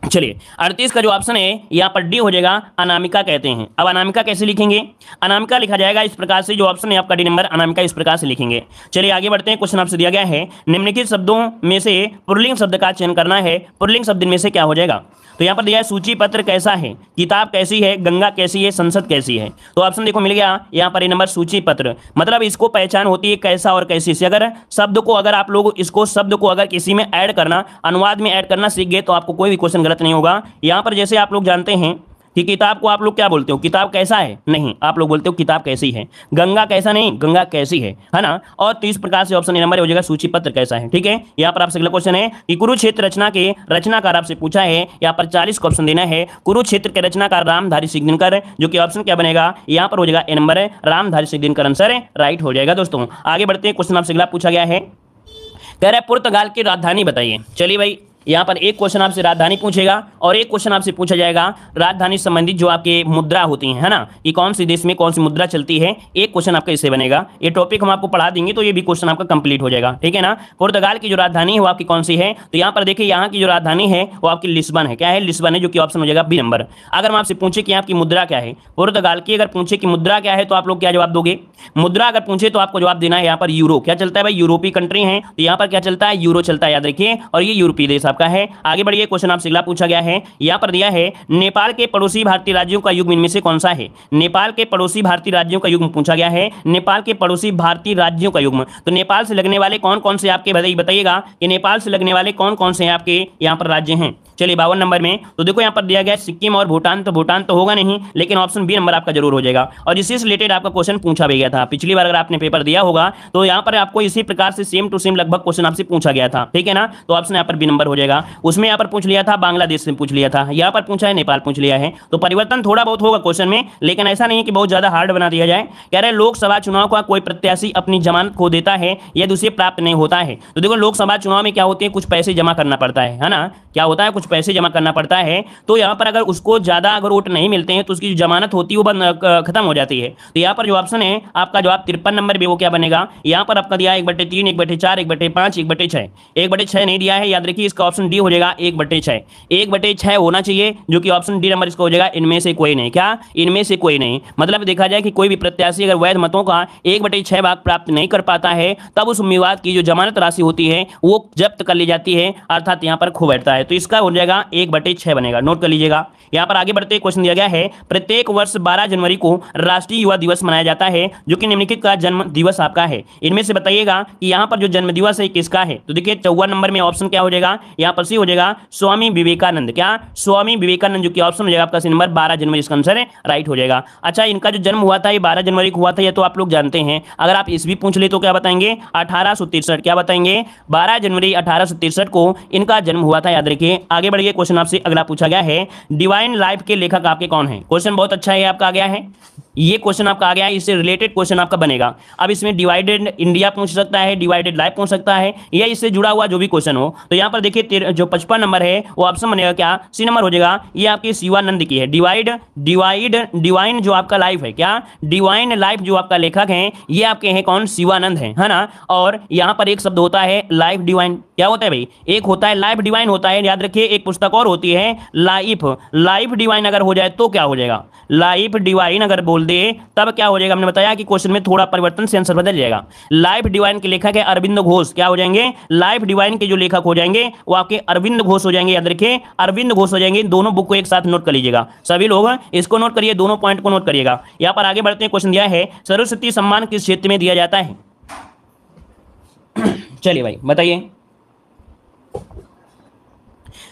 Speaker 1: चलिए अड़तीस का जो ऑप्शन है यहाँ पर डी हो जाएगा अनामिका कहते हैं अब अनामिका कैसे लिखेंगे अनामिका लिखा जाएगा इस प्रकार से जो ऑप्शन है आपका डी नंबर अनामिका इस प्रकार से लिखेंगे चलिए आगे बढ़ते हैं क्वेश्चन आपसे दिया गया है निम्नलिखित शब्दों में से पुरलिंग शब्द का चयन करना है पुरलिंग शब्द में से क्या हो जाएगा तो यहाँ पर दिया है सूची पत्र कैसा है किताब कैसी है गंगा कैसी है संसद कैसी है तो ऑप्शन देखो मिल गया यहाँ पर ये नंबर सूची पत्र मतलब इसको पहचान होती है कैसा और कैसी से अगर शब्द को अगर आप लोग इसको शब्द को अगर किसी में ऐड करना अनुवाद में ऐड करना सीख गए तो आपको कोई भी क्वेश्चन गलत नहीं होगा यहाँ पर जैसे आप लोग जानते हैं कि किताब को आप लोग क्या बोलते हो किताब कैसा है नहीं आप लोग बोलते हो किताब कैसी है गंगा कैसा नहीं गंगा कैसी है है ना और तीस प्रकार से ऑप्शन नंबर हो जाएगा सूची पत्र कैसा है ठीक है यहाँ पर आपसे अगला क्वेश्चन है कि कुरुक्षेत्र रचना के रचनाकार आपसे पूछा है यहाँ पर चालीस को ऑप्शन देना है कुरुक्षेत्र के रचनाकार रामधारी सिग्नकर जो कि ऑप्शन क्या बनेगा यहाँ पर हो जाएगा ए नंबर रामधारी सिग्नकर आंसर राइट हो जाएगा दोस्तों आगे बढ़ते हैं क्वेश्चन आपसे अगला पूछा गया है कह रहे पुर्तगाल की राजधानी बताइए चलिए भाई यहाँ पर एक क्वेश्चन आपसे राजधानी पूछेगा और एक क्वेश्चन आपसे पूछा जाएगा राजधानी संबंधित जो आपके मुद्रा होती है ना कि कौन सी देश में कौन सी मुद्रा चलती है एक क्वेश्चन आपका इससे बनेगा ये टॉपिक हम आपको पढ़ा देंगे तो ये भी क्वेश्चन आपका कंप्लीट हो जाएगा ठीक है ना पुर्तगाल की जो राजधानी है वो आपकी कौन सी है तो यहाँ पर देखिए यहाँ की जो राजधानी है वो आपकी लिस्बन है क्या है लिस्बन है जो कि ऑप्शन हो जाएगा बी नंबर अगर हम आपसे पूछे कि आपकी मुद्रा क्या है पुर्तगाल की अगर पूछे कि मुद्रा क्या है तो आप लोग क्या जवाब दोगे मुद्रा अगर पूछे तो आपको जवाब देना है यहाँ पर यूरो क्या चलता है भाई यूरोपीय कंट्री है तो यहाँ पर क्या चलता है यूरो चलता है याद रखिए और ये यूरोपीय देश साहब का है आगे बढ़िए क्वेश्चन आपसे अगला पूछा गया है यहाँ पर दिया है नेपाल के पड़ोसी भारतीय राज्यों का युग्म इनमें से कौन सा है नेपाल के पड़ोसी भारतीय राज्यों का युग्म पूछा गया है नेपाल के पड़ोसी भारतीय राज्यों का युग्म तो नेपाल से लगने वाले कौन कौन से आपके बताइएगा कि नेपाल से लगने वाले कौन कौन से आपके यहाँ पर राज्य हैं चलिए बावन नंबर में तो देखो यहाँ पर दिया गया सिक्किम और भूटान तो भूटान तो होगा नहीं लेकिन ऑप्शन बी नंबर आपका जरूर हो जाएगा और इसी से रिलेटेड आपका क्वेश्चन पूछा भी गया था पिछली बार अगर आपने पेपर दिया होगा तो यहाँ पर आपको इसी प्रकार से सेम टू सेम लगभग क्वेश्चन आपसे पूछा गया था ठीक है ना तो ऑप्शन यहाँ पर बी नंबर हो जाएगा उसमें यहाँ पर पूछ लिया था बांग्लादेश से पूछ लिया था यहाँ पर पूछा है नेपाल पूछ लिया है तो परिवर्तन थोड़ा बहुत होगा क्वेश्चन में लेकिन ऐसा नहीं कि बहुत ज्यादा हार्ड बना दिया जाए कह रहे लोकसभा चुनाव का कोई प्रत्याशी अपनी जमानत खो देता है यदि उसे प्राप्त नहीं होता है तो देखो लोकसभा चुनाव में क्या होते हैं कुछ पैसे जमा करना पड़ता है है ना क्या होता है कुछ पैसे जमा करना पड़ता है तो यहाँ पर अगर उसको ज़्यादा अगर वोट नहीं मिलते हैं तो उसकी जमानत होती है वो खत्म हो जाती है तो यहाँ पर जो ऑप्शन है आपका जवाब तिरपन नंबर भी वो क्या बनेगा यहाँ पर आपका दिया एक बटे तीन एक बटे चार एक बटे पांच एक बटे छह एक बटे छह नहीं दिया है याद रखिए इसका ऑप्शन डी हो जाएगा एक बटे छह एक बटे छह होना चाहिए जो कि ऑप्शन डी नंबर इसका हो जाएगा इनमें से कोई नहीं क्या इनमें से कोई नहीं मतलब देखा जाए कि कोई भी प्रत्याशी अगर वैध मतों का एक बटे छह भाग प्राप्त नहीं कर पाता है तब उस उम्मीदवार की जो जमानत राशि होती है वो जब्त कर ली जाती है अर्थात यहाँ पर खो बैठता है तो इसका हो जाएगा एक बटे छह बनेगा नोट कर लीजिएगा यहाँ पर आगे बढ़ते क्वेश्चन दिया गया है प्रत्येक वर्ष 12 जनवरी को राष्ट्रीय युवा दिवस मनाया जाता है जो कि निम्नलिखित का जन्म दिवस आपका है इनमें से बताइएगा कि यहाँ पर जो जन्म दिवस है किसका है तो देखिए चौवन नंबर में ऑप्शन क्या हो जाएगा यहाँ पर सी हो जाएगा स्वामी विवेकानंद क्या स्वामी विवेकानंद जो कि ऑप्शन हो जाएगा आपका नंबर बारह जनवरी इसका आंसर है राइट हो जाएगा अच्छा इनका जो जन्म हुआ था ये बारह जनवरी को हुआ था यह तो आप लोग जानते हैं अगर आप इस भी पूछ ले तो क्या बताएंगे अठारह क्या बताएंगे बारह जनवरी अठारह को इनका जन्म हुआ था याद रखिए आगे बढ़िए क्वेश्चन आपसे अगला पूछा गया है डिवाइन लाइफ के लेखक आपके कौन है क्वेश्चन बहुत अच्छा है आपका आ गया है ये क्वेश्चन आपका आ गया है इससे रिलेटेड क्वेश्चन आपका बनेगा अब इसमें डिवाइडेड इंडिया पूछ सकता है डिवाइडेड लाइफ पूछ सकता है या इससे जुड़ा हुआ जो भी क्वेश्चन हो तो यहाँ पर देखिए जो पचपन नंबर है वो ऑप्शन बनेगा क्या सी नंबर हो जाएगा ये आपकी शिवानंद की है डिवाइड डिवाइड डिवाइन जो आपका लाइफ है क्या डिवाइन लाइफ जो आपका लेखक है ये आपके हैं कौन शिवानंद है है ना और यहाँ पर एक शब्द होता है लाइफ डिवाइन क्या होता है भाई एक होता है लाइफ डिवाइन होता है याद रखिए एक पुस्तक और होती है लाइफ लाइफ डिवाइन अगर हो जाए तो क्या हो जाएगा लाइफ डिवाइन अगर बोल खोल दे तब क्या हो जाएगा हमने बताया कि क्वेश्चन में थोड़ा परिवर्तन से आंसर बदल जाएगा लाइफ डिवाइन के लेखक है अरविंद घोष क्या हो जाएंगे लाइफ डिवाइन के जो लेखक हो जाएंगे वो आपके अरविंद घोष हो जाएंगे याद रखिए अरविंद घोष हो जाएंगे दोनों बुक को एक साथ नोट कर लीजिएगा सभी लोग इसको नोट करिए दोनों पॉइंट को नोट करिएगा यहाँ पर आगे बढ़ते हैं क्वेश्चन दिया है सरस्वती सम्मान किस क्षेत्र में दिया जाता है चलिए भाई बताइए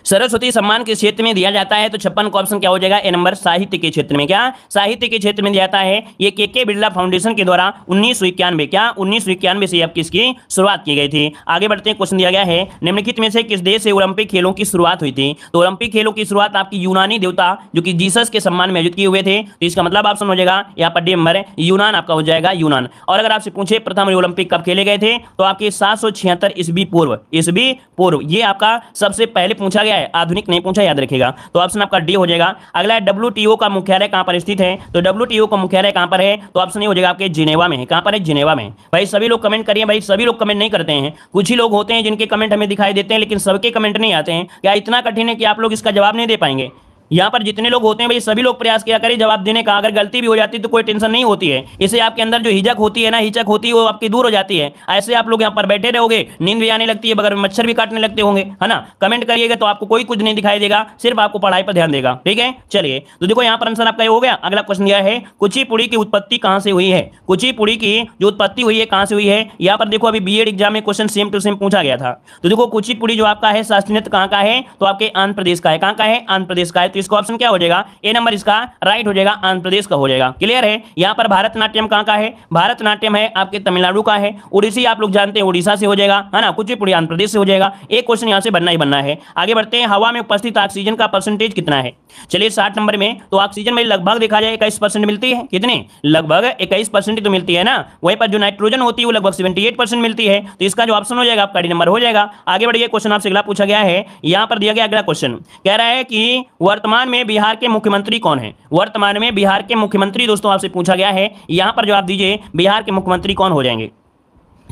Speaker 1: सरस्वती सम्मान के क्षेत्र में दिया जाता है तो छप्पन का ऑप्शन क्या हो जाएगा ए नंबर साहित्य के क्षेत्र में क्या साहित्य के क्षेत्र में दिया जाता है ये के के बिरला फाउंडेशन के द्वारा उन्नीस इक्यानवे क्या उन्नीस इक्यानवे से अब किसकी शुरुआत की गई थी आगे बढ़ते हैं क्वेश्चन दिया गया है निम्नलिखित में से किस देश से ओलंपिक खेलों की शुरुआत हुई थी तो ओलंपिक खेलों की शुरुआत आपकी यूनानी देवता जो कि जीसस के सम्मान में आयोजित किए हुए थे तो इसका मतलब ऑप्शन हो जाएगा यहाँ पर डी नंबर यूनान आपका हो जाएगा यूनान और अगर आपसे पूछे प्रथम ओलंपिक कब खेले गए थे तो आपके सात सौ छिहत्तर ईस्वी पूर्व ईस्वी पूर्व ये आपका सबसे पहले पूछा गया है आधुनिक नहीं पूछा याद रखेगा तो ऑप्शन आपका डी हो जाएगा अगला है डब्ल्यू का मुख्यालय कहां पर स्थित है तो डब्ल्यू का मुख्यालय कहां पर है तो ऑप्शन ये हो जाएगा आपके जिनेवा में कहां पर है जिनेवा में भाई सभी लोग कमेंट करिए भाई सभी लोग कमेंट नहीं करते हैं कुछ ही लोग होते हैं जिनके कमेंट हमें दिखाई देते हैं लेकिन सबके कमेंट नहीं आते हैं क्या इतना कठिन है कि आप लोग इसका जवाब नहीं दे पाएंगे यहाँ पर जितने लोग होते हैं भाई सभी लोग प्रयास किया करें जवाब देने का अगर गलती भी हो जाती है तो कोई टेंशन नहीं होती है इससे आपके अंदर जो हिचक होती है ना हिचक होती है वो आपकी दूर हो जाती है ऐसे आप लोग यहाँ पर बैठे रहोगे नींद भी आने लगती है बगर मच्छर भी काटने लगते होंगे है ना कमेंट करिएगा तो आपको कोई कुछ नहीं दिखाई देगा सिर्फ आपको पढ़ाई पर ध्यान देगा ठीक है चलिए तो देखो यहाँ पर आंसर आपका हो गया अगला क्वेश्चन यह है कुचीपुड़ी की उत्पत्ति कहाँ से हुई है कुचीपुड़ी की जो उत्पत्ति हुई है कहाँ से हुई है यहाँ पर देखो अभी बी एग्जाम में क्वेश्चन सेम टू सेम पूछा गया था तो देखो कुचीपुड़ी जो आपका है शास्त्रीय कहाँ का है तो आपके आंध्र प्रदेश का है कहाँ का है आंध्र प्रदेश का है तो तो इसका ऑप्शन क्या हो जाएगा ए नंबर इसका राइट हो जाएगा आंध्र प्रदेश का हो जाएगा क्लियर है यहाँ पर भारतनाट्यम कहाँ का है भारतनाट्यम है आपके तमिलनाडु का है उड़ीसी आप लोग जानते हैं उड़ीसा से हो जाएगा है ना कुछ भी आंध्र प्रदेश से हो जाएगा एक क्वेश्चन यहाँ से बनना ही बनना है आगे बढ़ते हैं हवा में उपस्थित ऑक्सीजन का परसेंटेज कितना है चलिए साठ नंबर में तो ऑक्सीजन में लगभग देखा जाए इक्कीस परसेंट मिलती है कितने लगभग इक्कीस परसेंट तो मिलती है ना वहीं पर जो नाइट्रोजन होती है वो लगभग सेवेंटी एट परसेंट मिलती है तो इसका जो ऑप्शन हो जाएगा आपका डी नंबर हो जाएगा आगे बढ़िए क्वेश्चन आपसे अगला पूछा गया है यहाँ पर दिया गया अगला क्वेश्चन कह रहा है कि वर्तमान वर्तमान में बिहार के मुख्यमंत्री कौन है वर्तमान में बिहार के मुख्यमंत्री दोस्तों आपसे पूछा गया है यहां पर जवाब दीजिए बिहार के मुख्यमंत्री कौन हो जाएंगे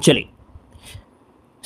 Speaker 1: चलिए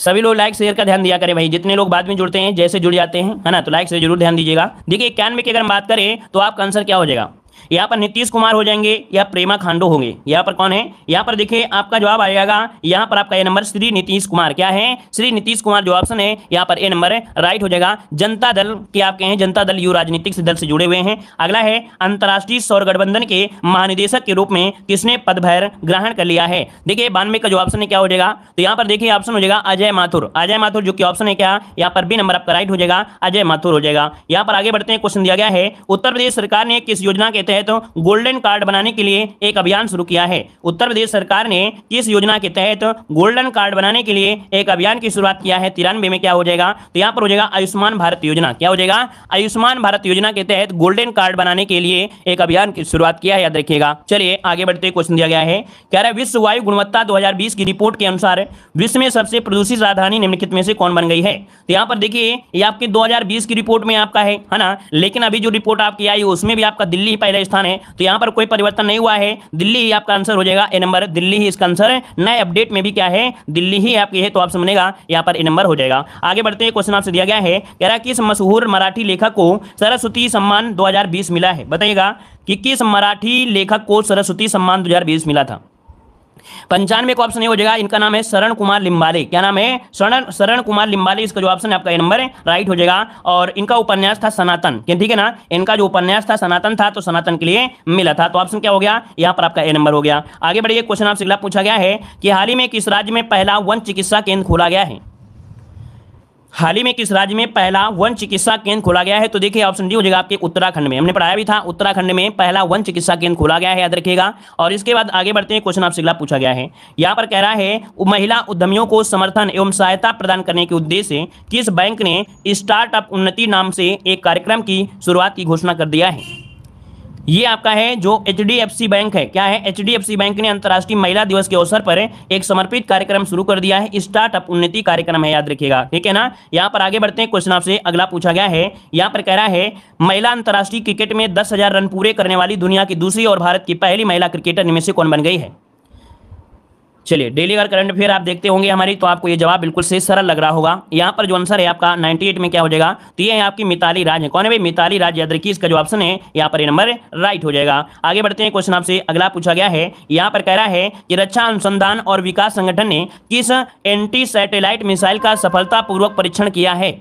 Speaker 1: सभी लोग लाइक शेयर का ध्यान दिया करें भाई जितने लोग बाद में जुड़ते हैं जैसे जुड़ जाते हैं है ना तो लाइक से जरूर ध्यान दीजिएगा देखिए इक्यानवे की अगर हम बात करें तो आपका आंसर क्या हो जाएगा यहाँ पर नीतीश कुमार हो जाएंगे या प्रेमा खांडो होंगे यहाँ पर कौन है यहाँ पर देखिए आपका जवाब आएगा यहाँ पर आपका ए नंबर श्री नीतीश कुमार क्या है श्री नीतीश कुमार जो ऑप्शन है यहाँ पर ए नंबर राइट हो जाएगा जनता दल के आपके हैं जनता दल यू राजनीतिक दल से जुड़े हुए हैं अगला है अंतर्राष्ट्रीय सौर गठबंधन के महानिदेशक के रूप में किसने पदभार ग्रहण कर लिया है देखिए बानवे का जो ऑप्शन है क्या हो जाएगा तो यहाँ पर देखिए ऑप्शन हो जाएगा अजय माथुर अजय माथुर जो कि ऑप्शन है क्या यहाँ पर बी नंबर आपका राइट हो जाएगा अजय माथुर हो जाएगा यहाँ पर आगे बढ़ते हैं क्वेश्चन दिया गया है उत्तर प्रदेश सरकार ने किस योजना के तहत तहत तो गोल्डन कार्ड बनाने के लिए एक अभियान शुरू किया है उत्तर प्रदेश सरकार ने किस योजना के तहत गोल्डन कार्ड बनाने के लिए एक अभियान की शुरुआत किया है तिरानवे में क्या हो जाएगा तो यहाँ पर हो जाएगा आयुष्मान भारत योजना क्या हो जाएगा आयुष्मान भारत योजना के तहत गोल्डन कार्ड बनाने के लिए एक अभियान की शुरुआत किया है याद रखिएगा चलिए आगे बढ़ते क्वेश्चन दिया गया है क्या विश्व वायु गुणवत्ता दो की रिपोर्ट के अनुसार विश्व में सबसे प्रदूषित राजधानी निम्नलिखित में से कौन बन गई है तो यहाँ पर देखिए ये आपकी 2020 की रिपोर्ट में आपका है है ना लेकिन अभी जो रिपोर्ट आपकी आई उसमें भी आपका दिल्ली पहला राजस्थान है तो यहां पर कोई परिवर्तन नहीं हुआ है दिल्ली ही आपका आंसर हो जाएगा ए नंबर दिल्ली ही इसका आंसर है नए अपडेट में भी क्या है दिल्ली ही आपकी है तो आपसे समझेगा यहाँ पर ए नंबर हो जाएगा आगे बढ़ते हैं क्वेश्चन आपसे दिया गया है कह रहा किस मशहूर मराठी लेखक को सरस्वती सम्मान दो मिला है बताइएगा कि किस मराठी लेखक को सरस्वती सम्मान दो मिला था पंचानवे का ऑप्शन ये हो जाएगा इनका नाम है शरण कुमार लिंबाले क्या नाम है शरण शरण कुमार लिंबाले इसका जो ऑप्शन है आपका नंबर राइट हो जाएगा और इनका उपन्यास था सनातन ठीक है ना इनका जो उपन्यास था सनातन था तो सनातन के लिए मिला था तो ऑप्शन क्या हो गया यहाँ पर आपका ए नंबर हो गया आगे बढ़िए क्वेश्चन आपसे पूछा गया है कि हाल ही में किस राज्य में पहला वन चिकित्सा केंद्र खोला गया है हाल ही में किस राज्य में पहला वन चिकित्सा केंद्र खोला गया है तो देखिए ऑप्शन डी हो जाएगा आपके उत्तराखंड में हमने पढ़ाया भी था उत्तराखंड में पहला वन चिकित्सा केंद्र खोला गया है याद रखिएगा और इसके बाद आगे बढ़ते हैं क्वेश्चन आपसे अगला पूछा गया है यहाँ पर कह रहा है महिला उद्यमियों को समर्थन एवं सहायता प्रदान करने के उद्देश्य किस बैंक ने स्टार्टअप उन्नति नाम से एक कार्यक्रम की शुरुआत की घोषणा कर दिया है ये आपका है जो एच बैंक है क्या है एच बैंक ने अंतर्राष्ट्रीय महिला दिवस के अवसर पर एक समर्पित कार्यक्रम शुरू कर दिया है स्टार्टअप उन्नति कार्यक्रम है याद रखिएगा ठीक है ना यहाँ पर आगे बढ़ते हैं क्वेश्चन आपसे अगला पूछा गया है यहाँ पर कह रहा है महिला अंतर्राष्ट्रीय क्रिकेट में दस रन पूरे करने वाली दुनिया की दूसरी और भारत की पहली महिला क्रिकेटर में से कौन बन गई है चलिए डेली अगर करंट अफेयर आप देखते होंगे हमारी तो आपको ये जवाब बिल्कुल से सरल लग रहा होगा यहाँ पर जो आंसर है आपका 98 में क्या हो जाएगा तो ये है आपकी मिताली राज है कौन है भाई मिताली राज याद रखिए इसका जो ऑप्शन है यहाँ पर ये नंबर राइट हो जाएगा आगे बढ़ते हैं क्वेश्चन आपसे अगला पूछा गया है यहाँ पर कह रहा है कि रक्षा अनुसंधान और विकास संगठन ने किस एंटी सैटेलाइट मिसाइल का सफलतापूर्वक परीक्षण किया है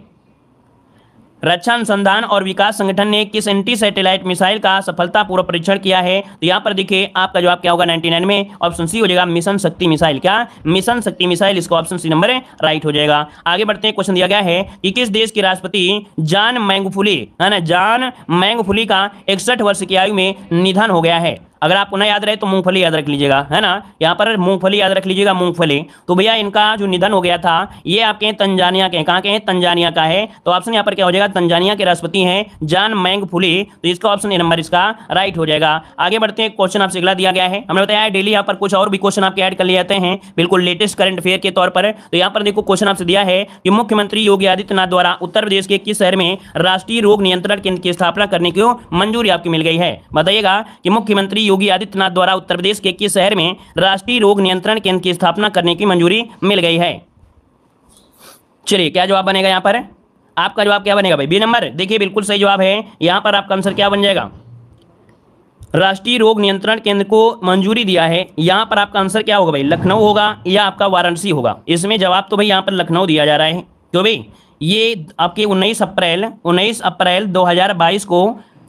Speaker 1: रक्षा अनुसंधान और विकास संगठन ने किस एंटी सैटेलाइट मिसाइल का सफलतापूर्वक परीक्षण किया है तो यहाँ पर देखिए आपका जवाब क्या होगा 99 में ऑप्शन सी हो जाएगा मिशन शक्ति मिसाइल क्या मिशन शक्ति मिसाइल इसको ऑप्शन सी नंबर राइट हो जाएगा आगे बढ़ते हैं क्वेश्चन दिया गया है कि किस देश के राष्ट्रपति जान मैंगफुली है ना जान मैंगफुली का इकसठ वर्ष की आयु में निधन हो गया है अगर आपको ना याद रहे तो मूंगफली याद रख लीजिएगा है ना यहाँ पर मूंगफली याद रख लीजिएगा मूंगफली तो भैया इनका जो निधन हो गया था ये आपके तंजानिया के कहाँ के हैं तंजानिया का है तो ऑप्शन यहाँ पर क्या हो जाएगा तंजानिया के राष्ट्रपति हैं जान मैंग फुली तो इसका ऑप्शन नंबर इसका राइट हो जाएगा आगे बढ़ते हैं क्वेश्चन आपसे अगला दिया गया है हमने बताया डेली यहाँ पर कुछ और भी क्वेश्चन आपके ऐड कर लिए हैं बिल्कुल लेटेस्ट करंट अफेयर के तौर पर तो यहाँ पर देखो क्वेश्चन आपसे दिया है कि मुख्यमंत्री योगी आदित्यनाथ द्वारा उत्तर प्रदेश के किस शहर में राष्ट्रीय रोग नियंत्रण केंद्र की स्थापना करने की मंजूरी आपकी मिल गई है बताइएगा कि मुख्यमंत्री योगी आदित्यनाथ द्वारा उत्तर प्रदेश के किस शहर में राष्ट्रीय रोग नियंत्रण केंद्र की स्थापना करने की मंजूरी मिल गई है चलिए क्या जवाब बनेगा यहाँ पर आपका जवाब क्या बनेगा भाई बी नंबर देखिए बिल्कुल सही जवाब है यहाँ पर आपका आंसर क्या बन जाएगा राष्ट्रीय रोग नियंत्रण केंद्र को मंजूरी दिया है यहाँ पर आपका आंसर क्या होगा भाई लखनऊ होगा या आपका वाराणसी होगा इसमें जवाब तो भाई यहाँ पर लखनऊ दिया जा रहा है क्यों भाई ये आपके 19 अप्रैल 19 अप्रैल 2022 को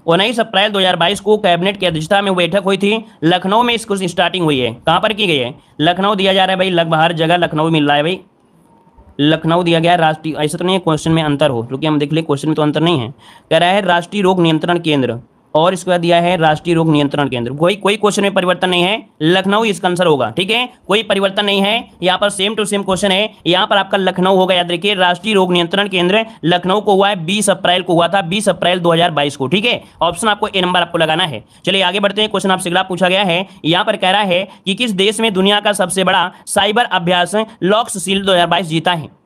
Speaker 1: उन्नीस अप्रैल 2022 को कैबिनेट की अध्यक्षता में बैठक हुई थी लखनऊ में इसको स्टार्टिंग हुई है कहाँ पर की गई है लखनऊ दिया जा रहा है भाई लगभग हर जगह लखनऊ मिल रहा है भाई लखनऊ दिया गया राष्ट्रीय ऐसा तो नहीं है क्वेश्चन में अंतर हो क्योंकि हम देख ले क्वेश्चन में तो अंतर नहीं है कह रहा है राष्ट्रीय रोग नियंत्रण केंद्र और इसके बाद दिया है राष्ट्रीय रोग नियंत्रण केंद्र कोई कोई क्वेश्चन में परिवर्तन नहीं है लखनऊ इसका आंसर होगा ठीक है कोई परिवर्तन नहीं है यहाँ पर सेम टू सेम क्वेश्चन है यहाँ पर आपका लखनऊ होगा याद रखिए राष्ट्रीय रोग नियंत्रण केंद्र लखनऊ को हुआ है बीस अप्रैल को हुआ था बीस अप्रैल दो को ठीक है ऑप्शन आपको ए नंबर आपको लगाना है चलिए आगे बढ़ते हैं क्वेश्चन आपसे अगला पूछा गया है यहाँ पर कह रहा है कि किस देश में दुनिया का सबसे बड़ा साइबर अभ्यास लॉक्स सील दो जीता है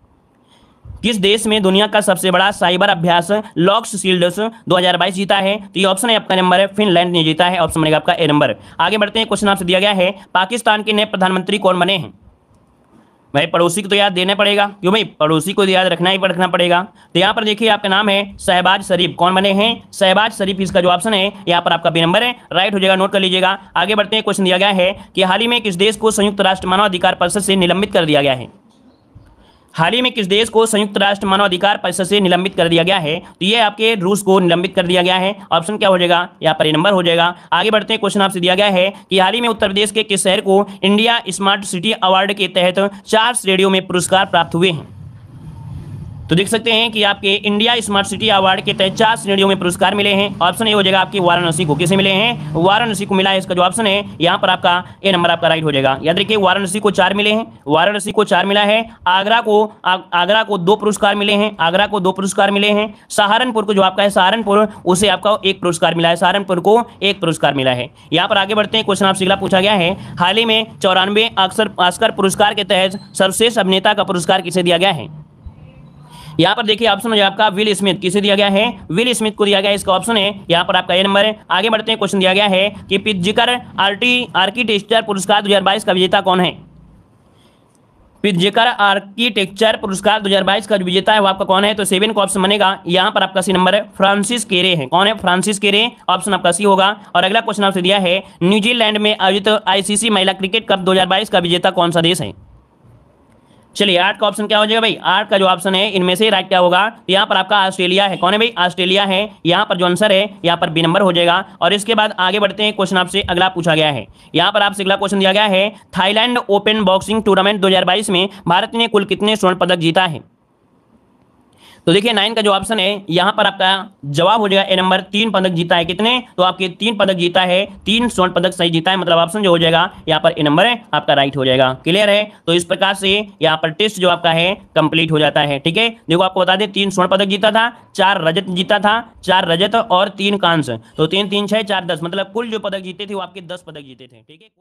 Speaker 1: किस देश में दुनिया का सबसे बड़ा साइबर अभ्यास लॉक्स हजार 2022 जीता है तो ये ऑप्शन है आपका नंबर है फिनलैंड ने जीता है ऑप्शन बनेगा आपका ए नंबर आगे बढ़ते हैं क्वेश्चन आपसे दिया गया है पाकिस्तान के नए प्रधानमंत्री कौन बने हैं भाई पड़ोसी को तो याद देना पड़ेगा क्यों भाई पड़ोसी को तो याद रखना ही रखना पड़ेगा तो यहाँ पर देखिए आपका नाम है शहबाज शरीफ कौन बने हैं शहबाज शरीफ इसका जो ऑप्शन है यहाँ पर आपका बी नंबर है राइट हो जाएगा नोट कर लीजिएगा आगे बढ़ते हैं क्वेश्चन दिया गया है कि हाल ही में किस देश को संयुक्त राष्ट्र मानवाधिकार परिषद से निलंबित कर दिया गया है हाल ही में किस देश को संयुक्त राष्ट्र मानवाधिकार परिषद से निलंबित कर दिया गया है तो ये आपके रूस को निलंबित कर दिया गया है ऑप्शन क्या हो जाएगा यहाँ पर नंबर हो जाएगा आगे बढ़ते हैं क्वेश्चन आपसे दिया गया है कि हाल ही में उत्तर प्रदेश के किस शहर को इंडिया स्मार्ट सिटी अवार्ड के तहत चार श्रेणियों में पुरस्कार प्राप्त हुए हैं तो देख सकते हैं कि आपके इंडिया स्मार्ट सिटी अवार्ड के तहत चार श्रेणियों में पुरस्कार मिले हैं ऑप्शन ए हो जाएगा आपके वाराणसी को किसे मिले हैं वाराणसी को मिला है इसका जो ऑप्शन है यहाँ पर आपका ए नंबर आपका राइट हो जाएगा याद रखिए वाराणसी को चार मिले हैं वाराणसी को चार मिला है आगरा को आगरा को दो पुरस्कार मिले हैं आगरा को दो पुरस्कार मिले हैं सहारनपुर को जो आपका है सहारनपुर उसे आपका एक पुरस्कार मिला है सहारनपुर को एक पुरस्कार मिला है यहाँ पर आगे बढ़ते हैं क्वेश्चन आपसे अगला पूछा गया है हाल ही में चौरानवे अक्सर आस्कर पुरस्कार के तहत सर्वश्रेष्ठ अभिनेता का पुरस्कार किसे दिया गया है यहाँ पर देखिए ऑप्शन आपका विल स्मिथ किसे दिया गया है विल स्मिथ को दिया गया इसका ऑप्शन है यहाँ पर आपका ए नंबर है आगे बढ़ते हैं क्वेश्चन दिया गया है कि पिजिकर आर्टी आर्किटेक्चर पुरस्कार दो का विजेता कौन है पिज्जिकर आर्किटेक्चर पुरस्कार 2022 का विजेता है वो आपका कौन है तो सेवन का ऑप्शन बनेगा यहाँ पर आपका सी नंबर है फ्रांसिस केरे है कौन है फ्रांसिस केरे ऑप्शन आपका सी होगा और अगला क्वेश्चन आपसे दिया है न्यूजीलैंड में आयोजित आईसीसी महिला क्रिकेट कप 2022 का विजेता कौन सा देश है चलिए आठ का ऑप्शन क्या हो जाएगा भाई आठ का जो ऑप्शन है इनमें से राइट क्या होगा तो यहाँ पर आपका ऑस्ट्रेलिया है कौन है भाई ऑस्ट्रेलिया है यहाँ पर जो आंसर है यहाँ पर बी नंबर हो जाएगा और इसके बाद आगे बढ़ते हैं क्वेश्चन आपसे अगला पूछा गया है यहाँ पर आपसे अगला क्वेश्चन दिया गया है थाईलैंड ओपन बॉक्सिंग टूर्नामेंट दो में भारत ने कुल कितने स्वर्ण पदक जीता है तो देखिए नाइन का जो ऑप्शन है यहाँ पर आपका जवाब हो जाएगा ए नंबर तीन पदक जीता है कितने तो आपके तीन पदक जीता है तीन स्वर्ण पदक सही जीता है मतलब ऑप्शन जो हो जाएगा यहाँ पर ए नंबर आपका राइट हो जाएगा क्लियर है तो इस प्रकार से यहाँ पर टेस्ट जो आपका है कंप्लीट हो जाता है ठीक है देखो आपको बता दें तीन स्वर्ण पदक जीता था चार रजत जीता था चार रजत और तीन कांस तो तीन तीन छह चार दस मतलब कुल जो पदक जीते थे वो आपके दस पदक जीते थे ठीक है